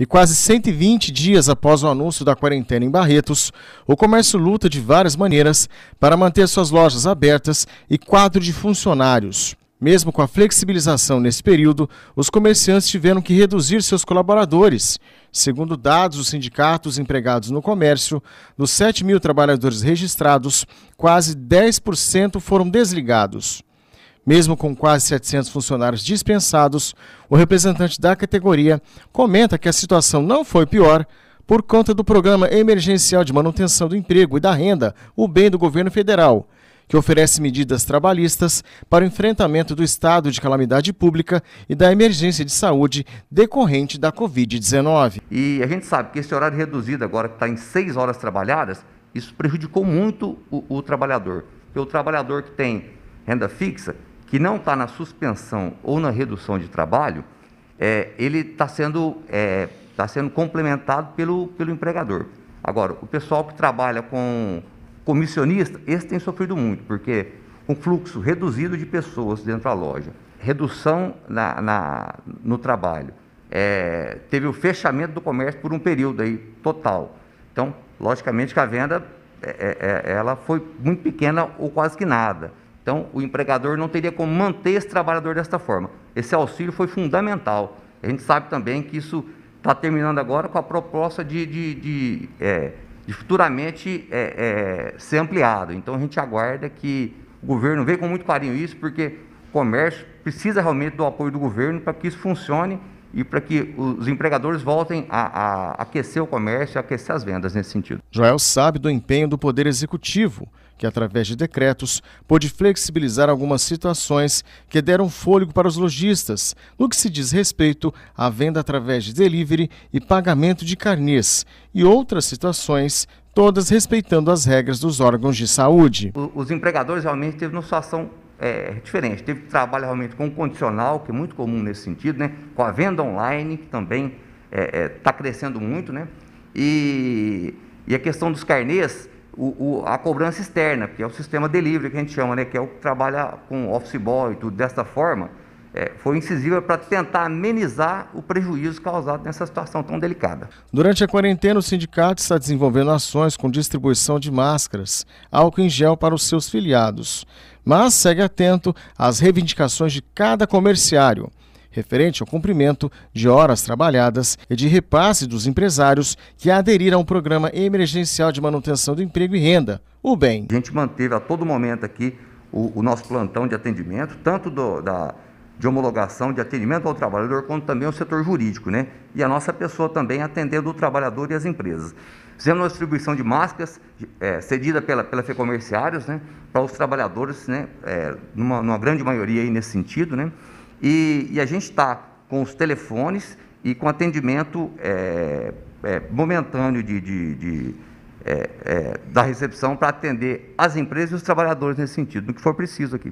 E quase 120 dias após o anúncio da quarentena em Barretos, o comércio luta de várias maneiras para manter suas lojas abertas e quadro de funcionários. Mesmo com a flexibilização nesse período, os comerciantes tiveram que reduzir seus colaboradores. Segundo dados dos sindicatos empregados no comércio, dos 7 mil trabalhadores registrados, quase 10% foram desligados. Mesmo com quase 700 funcionários dispensados, o representante da categoria comenta que a situação não foi pior por conta do Programa Emergencial de Manutenção do Emprego e da Renda, o bem do governo federal, que oferece medidas trabalhistas para o enfrentamento do estado de calamidade pública e da emergência de saúde decorrente da Covid-19. E a gente sabe que esse horário reduzido, agora que está em seis horas trabalhadas, isso prejudicou muito o, o trabalhador. Porque o trabalhador que tem renda fixa, que não está na suspensão ou na redução de trabalho, é, ele está sendo, é, tá sendo complementado pelo, pelo empregador. Agora, o pessoal que trabalha com comissionista, esse tem sofrido muito, porque o fluxo reduzido de pessoas dentro da loja, redução na, na no trabalho, é, teve o fechamento do comércio por um período aí total. Então, logicamente que a venda é, é, é ela foi muito pequena ou quase que nada. Então, o empregador não teria como manter esse trabalhador desta forma. Esse auxílio foi fundamental. A gente sabe também que isso está terminando agora com a proposta de, de, de, é, de futuramente é, é, ser ampliado. Então, a gente aguarda que o governo veja com muito carinho isso, porque o comércio precisa realmente do apoio do governo para que isso funcione e para que os empregadores voltem a, a aquecer o comércio, a aquecer as vendas nesse sentido. Joel sabe do empenho do Poder Executivo que, através de decretos, pôde flexibilizar algumas situações que deram fôlego para os lojistas, no que se diz respeito à venda através de delivery e pagamento de carnês, e outras situações, todas respeitando as regras dos órgãos de saúde. Os empregadores realmente teve uma situação é, diferente. Teve trabalho realmente com o condicional, que é muito comum nesse sentido, né? com a venda online, que também está é, é, tá crescendo muito, né? E, e a questão dos carnês, o, o, a cobrança externa, que é o sistema delivery que a gente chama, né, que é o que trabalha com office boy e tudo desta forma, é, foi incisiva para tentar amenizar o prejuízo causado nessa situação tão delicada. Durante a quarentena, o sindicato está desenvolvendo ações com distribuição de máscaras, álcool em gel para os seus filiados. Mas segue atento às reivindicações de cada comerciário referente ao cumprimento de horas trabalhadas e de repasse dos empresários que aderiram ao Programa Emergencial de Manutenção do Emprego e Renda, o BEM. A gente manteve a todo momento aqui o, o nosso plantão de atendimento, tanto do, da, de homologação de atendimento ao trabalhador, quanto também ao setor jurídico, né? E a nossa pessoa também atendendo o trabalhador e as empresas. Fizemos uma distribuição de máscaras é, cedida pela, pela Comerciários, né? Para os trabalhadores, né? É, numa, numa grande maioria aí nesse sentido, né? E, e a gente está com os telefones e com atendimento é, é, momentâneo de, de, de é, é da recepção para atender as empresas e os trabalhadores nesse sentido, no que for preciso aqui.